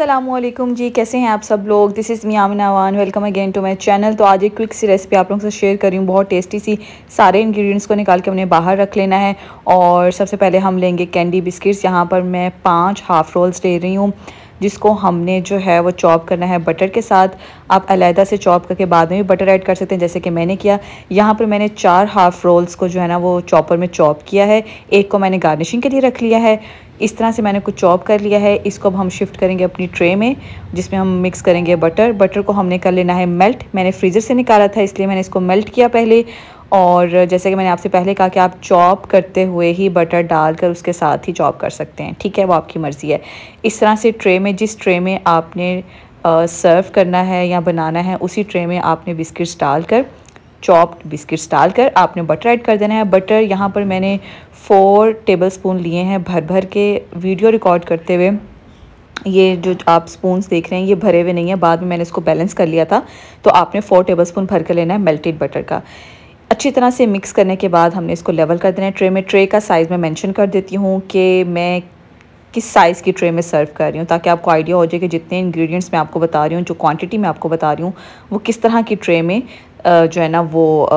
असलम जी कैसे हैं आप सब लोग दिस इज़ मी आमिना वान welcome again to my channel तो आज एक क्विक सी रेसिपी आप लोगों से शेयर कर रही हूँ बहुत टेस्टी सी सारे इंग्रेडिएंट्स को निकाल के हमने बाहर रख लेना है और सबसे पहले हम लेंगे कैंडी बिस्किट्स यहाँ पर मैं पाँच हाफ रोल्स ले रही हूँ जिसको हमने जो है वो चॉप करना है बटर के साथ आप अलहदा से चॉप करके बाद में भी बटर ऐड कर सकते हैं जैसे कि मैंने किया यहाँ पर मैंने चार हाफ रोल्स को जो है ना वो चॉपर में चॉप किया है एक को मैंने गार्निशिंग के लिए रख लिया है इस तरह से मैंने कुछ चॉप कर लिया है इसको अब हम शिफ्ट करेंगे अपनी ट्रे में जिसमें हम मिक्स करेंगे बटर बटर को हमने कर लेना है मेल्ट मैंने फ्रीज़र से निकाला था इसलिए मैंने इसको मेल्ट किया पहले और जैसे कि मैंने आपसे पहले कहा कि आप चॉप करते हुए ही बटर डालकर उसके साथ ही चॉप कर सकते हैं ठीक है वो आपकी मर्ज़ी है इस तरह से ट्रे में जिस ट्रे में आपने सर्व करना है या बनाना है उसी ट्रे में आपने बिस्किट्स डालकर चॉप्ड बिस्किट्स डालकर आपने बटर ऐड कर देना है बटर यहाँ पर मैंने फ़ोर टेबल स्पून लिए हैं भर भर के वीडियो रिकॉर्ड करते हुए ये जो आप स्पून देख रहे हैं ये भरे हुए नहीं है बाद में मैंने इसको बैलेंस कर लिया था तो आपने फ़ोर टेबल स्पून भर कर लेना है मेल्टेड बटर का अच्छी तरह से मिक्स करने के बाद हमने इसको लेवल कर देना है ट्रे में ट्रे का साइज़ मैं मेंशन कर देती हूँ कि मैं किस साइज़ की ट्रे में सर्व कर रही हूँ ताकि आपको आइडिया हो जाए कि जितने इंग्रेडिएंट्स मैं आपको बता रही हूँ जो क्वांटिटी मैं आपको बता रही हूँ वो किस तरह की ट्रे में जो है ना वो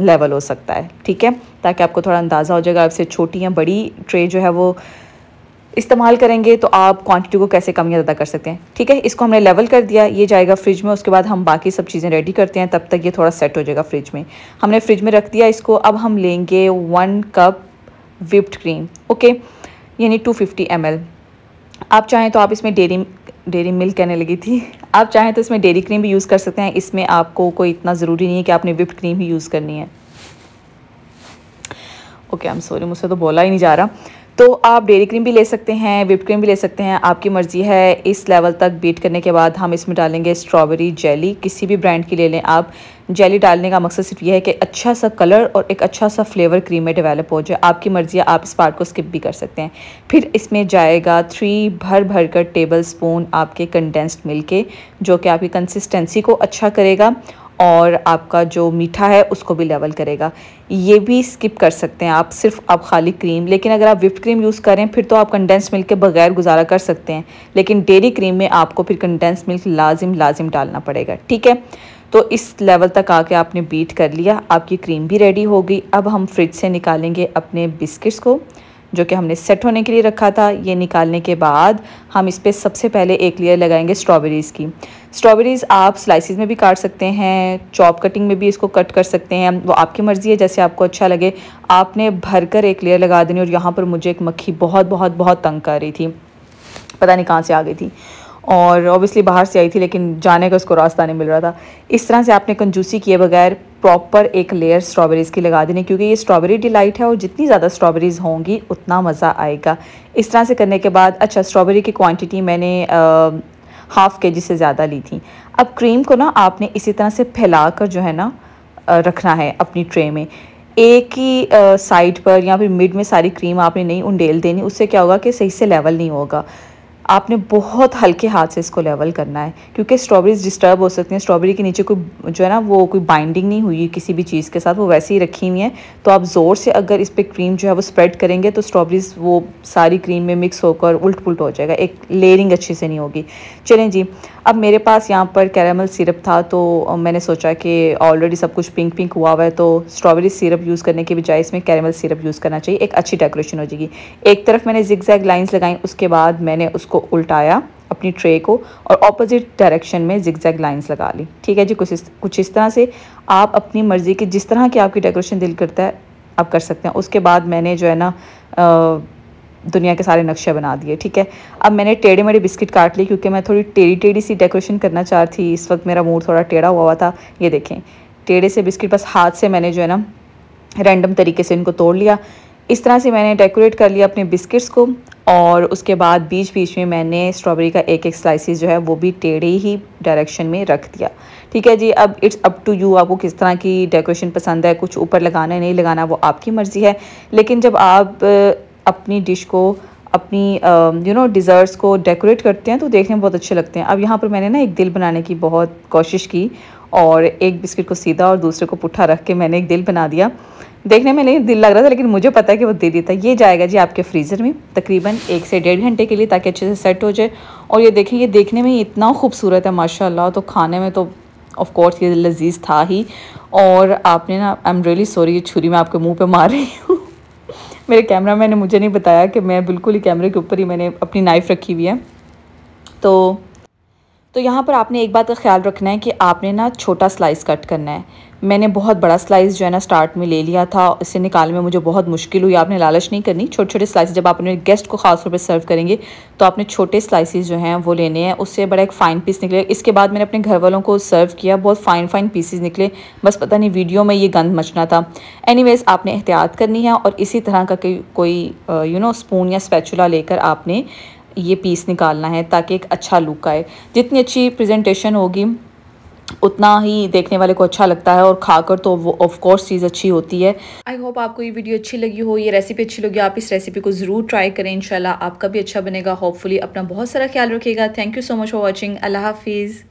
लेवल हो सकता है ठीक है ताकि आपको थोड़ा अंदाज़ा हो जाएगा आपसे छोटी या बड़ी ट्रे जो है वो इस्तेमाल करेंगे तो आप क्वांटिटी को कैसे कम या ज़्यादा कर सकते हैं ठीक है इसको हमने लेवल कर दिया ये जाएगा फ्रिज में उसके बाद हम बाकी सब चीज़ें रेडी करते हैं तब तक ये थोड़ा सेट हो जाएगा फ्रिज में हमने फ्रिज में रख दिया इसको अब हम लेंगे one cup whipped cream okay यानी टू फिफ्टी आप चाहें तो आप इसमें डेरी डेरी मिल्क कहने लगी थी आप चाहें तो इसमें डेरी क्रीम भी यूज़ कर सकते हैं इसमें आपको कोई इतना ज़रूरी नहीं है कि आपने विप्ड क्रीम ही यूज़ करनी है ओके आई एम सॉरी मुझसे तो बोला ही नहीं जा रहा तो आप डेरी क्रीम भी ले सकते हैं विप क्रीम भी ले सकते हैं आपकी मर्ज़ी है इस लेवल तक बीट करने के बाद हम इसमें डालेंगे स्ट्रॉबेरी जेली किसी भी ब्रांड की ले लें आप जेली डालने का मकसद सिर्फ यह है कि अच्छा सा कलर और एक अच्छा सा फ्लेवर क्रीम में डेवलप हो जाए आपकी मर्ज़ी है आप इस पार्ट को स्किप भी कर सकते हैं फिर इसमें जाएगा थ्री भर भर कर टेबल स्पून आपके कंडेंस्ड मिल्क के जो कि आपकी कंसिस्टेंसी को अच्छा करेगा और आपका जो मीठा है उसको भी लेवल करेगा ये भी स्किप कर सकते हैं आप सिर्फ आप खाली क्रीम लेकिन अगर आप विफ्ट क्रीम यूज़ करें फिर तो आप कंडेंस मिल्क के बगैर गुजारा कर सकते हैं लेकिन डेरी क्रीम में आपको फिर कंडेंस मिल्क लाजिम लाजिम डालना पड़ेगा ठीक है तो इस लेवल तक आके आपने बीट कर लिया आपकी क्रीम भी रेडी होगी अब हम फ्रिज से निकालेंगे अपने बिस्किट्स को जो कि हमने सेट होने के लिए रखा था ये निकालने के बाद हम इस पर सबसे पहले एक लेयर लगाएंगे स्ट्रॉबेरीज़ की स्ट्रॉबेरीज़ आप स्लाइसिस में भी काट सकते हैं चॉप कटिंग में भी इसको कट कर सकते हैं वो आपकी मर्ज़ी है जैसे आपको अच्छा लगे आपने भर कर एक लेयर लगा देनी और यहाँ पर मुझे एक मक्खी बहुत बहुत बहुत तंग कर रही थी पता नहीं कहाँ से आ गई थी और ऑब्वियसली बाहर से आई थी लेकिन जाने का उसको रास्ता नहीं मिल रहा था इस तरह से आपने कंजूसी किए बगैर प्रॉपर एक लेयर स्ट्रॉबेरीज़ की लगा देनी क्योंकि ये स्ट्रॉबेरी डिलाइट है और जितनी ज़्यादा स्ट्रॉबेरीज़ होंगी उतना मज़ा आएगा इस तरह से करने के बाद अच्छा स्ट्रॉबेरी की क्वान्टिटी मैंने हाफ़ के जी से ज़्यादा ली थी अब क्रीम को ना आपने इसी तरह से फैला कर जो है ना रखना है अपनी ट्रे में एक ही साइड पर या फिर मिड में सारी क्रीम आपने नहीं उंडेल देनी उससे क्या होगा कि सही से लेवल नहीं होगा आपने बहुत हल्के हाथ से इसको लेवल करना है क्योंकि स्ट्रॉबेरीज डिस्टर्ब हो सकती हैं स्ट्रॉबेरी के नीचे कोई जो है ना वो कोई बाइंडिंग नहीं हुई किसी भी चीज़ के साथ वो वैसे ही रखी हुई हैं तो आप ज़ोर से अगर इस पर क्रीम जो है वो स्प्रेड करेंगे तो स्ट्रॉबेरीज वो सारी क्रीम में मिक्स होकर उल्ट पुलट हो जाएगा एक लेयरिंग अच्छे से नहीं होगी चलें जी अब मेरे पास यहाँ पर कैरामल सिरप था तो मैंने सोचा कि ऑलरेडी सब कुछ पिंक पिंक हुआ हुआ है तो स्ट्रॉबेरी सिरप यूज़ करने के बजाय इसमें कैरामल सिरप यूज़ करना चाहिए एक अच्छी डेकोरेशन हो जाएगी एक तरफ मैंने जिग जैग लाइन्स लगाई उसके बाद मैंने उसको उल्टाया अपनी ट्रे को और ऑपोजिट डायरेक्शन में जिग जैग लाइन्स लगा ली ठीक है जी कुछ इस कुछ इस तरह से आप अपनी मर्ज़ी की जिस तरह की आपकी डेकोरेशन दिल करता है आप कर सकते हैं उसके बाद मैंने जो है ना दुनिया के सारे नक्शे बना दिए ठीक है अब मैंने टेढ़े मेढ़े बिस्किट काट लिए क्योंकि मैं थोड़ी टेढ़ी टेढ़ी सी डेकोरेशन करना चाह रही थी इस वक्त मेरा मूड थोड़ा टेढ़ा हुआ हुआ था ये देखें टेढ़े से बिस्किट बस हाथ से मैंने जो है ना रैंडम तरीके से इनको तोड़ लिया इस तरह से मैंने डेकोरेट कर लिया अपने बिस्किट्स को और उसके बाद बीच बीच में मैंने स्ट्रॉबेरी का एक एक स्लाइसिस जो है वो भी टेढ़े ही डायरेक्शन में रख दिया ठीक है जी अब इट्स अप टू यू आपको किस तरह की डेकोरेशन पसंद है कुछ ऊपर लगाना है नहीं लगाना वो आपकी मर्ज़ी है लेकिन जब आप अपनी डिश को अपनी यू नो डिज़र्ट्स को डेकोरेट करते हैं तो देखने में बहुत अच्छे लगते हैं अब यहाँ पर मैंने ना एक दिल बनाने की बहुत कोशिश की और एक बिस्किट को सीधा और दूसरे को पुट्ठा रख के मैंने एक दिल बना दिया देखने में नहीं दिल लग रहा था लेकिन मुझे पता है कि वो दे देता है ये जाएगा जी आपके फ्रीज़र में तकरीबन एक से डेढ़ घंटे के लिए ताकि अच्छे से सेट हो जाए और ये देखें ये देखने में इतना खूबसूरत है माशाल्लाह तो खाने में तो ऑफ़ कोर्स ये लजीज था ही और आपने ना आई एम रियली सॉरी ये छुरी मैं आपके मुंह पे मार रही हूँ मेरे कैमरा ने मुझे नहीं बताया कि मैं बिल्कुल ही कैमरे के ऊपर ही मैंने अपनी नाइफ़ रखी हुई है तो तो यहाँ पर आपने एक बात का ख्याल रखना है कि आपने ना छोटा स्लाइस कट करना है मैंने बहुत बड़ा स्लाइस जो है ना स्टार्ट में ले लिया था इसे निकालने में मुझे बहुत मुश्किल हुई आपने लालच नहीं करनी छोटे छोटे स्लाइस जब आप अपने गेस्ट को खास तौर पर सर्व करेंगे तो आपने छोटे स्लाइसेस जो हैं वो लेने हैं उससे बड़ा एक फ़ाइन पीस निकले इसके बाद मैंने अपने घर वालों को सर्व किया बहुत फ़ाइन फ़ाइन पीसीज निकले बस पता नहीं वीडियो में ये गंद मचना था एनी आपने एहतियात करनी है और इसी तरह का कोई यू नो स्पून या स्पैचुला लेकर आपने ये पीस निकालना है ताकि एक अच्छा लुक आए जितनी अच्छी प्रेजेंटेशन होगी उतना ही देखने वाले को अच्छा लगता है और खाकर तो वो ऑफकोर्स चीज़ अच्छी होती है आई होप आपको ये वीडियो अच्छी लगी हो ये रेसिपी अच्छी लगी आप इस रेसिपी को ज़रूर ट्राई करें इंशाल्लाह आपका भी अच्छा बनेगा होपफुली अपना बहुत सारा ख्याल रखिएगा thank you so much for watching अल्लाह हाफिज़